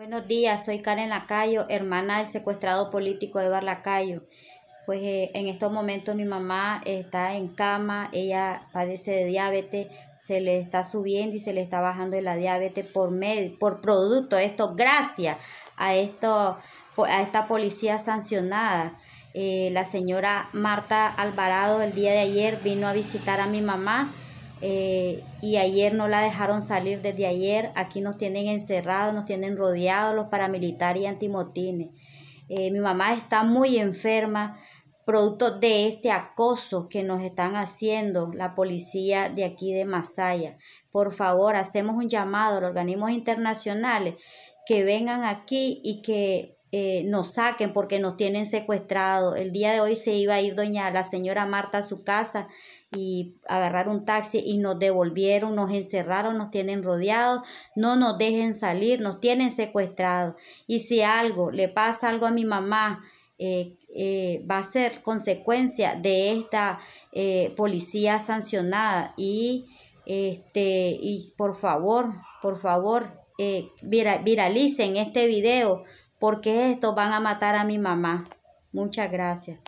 Buenos días, soy Karen Lacayo, hermana del secuestrado político Eduardo Lacayo. Pues eh, en estos momentos mi mamá está en cama, ella padece de diabetes, se le está subiendo y se le está bajando la diabetes por por producto esto, gracias a esto, a esta policía sancionada. Eh, la señora Marta Alvarado el día de ayer vino a visitar a mi mamá eh, y ayer no la dejaron salir desde ayer. Aquí nos tienen encerrados, nos tienen rodeados los paramilitares y antimotines. Eh, mi mamá está muy enferma, producto de este acoso que nos están haciendo la policía de aquí de Masaya. Por favor, hacemos un llamado a los organismos internacionales que vengan aquí y que eh, nos saquen porque nos tienen secuestrado. El día de hoy se iba a ir doña la señora Marta a su casa y agarrar un taxi y nos devolvieron, nos encerraron, nos tienen rodeados, no nos dejen salir, nos tienen secuestrados. Y si algo le pasa algo a mi mamá, eh, eh, va a ser consecuencia de esta policía sancionada y este y por favor por favor viralicen este video porque estos van a matar a mi mamá. Muchas gracias.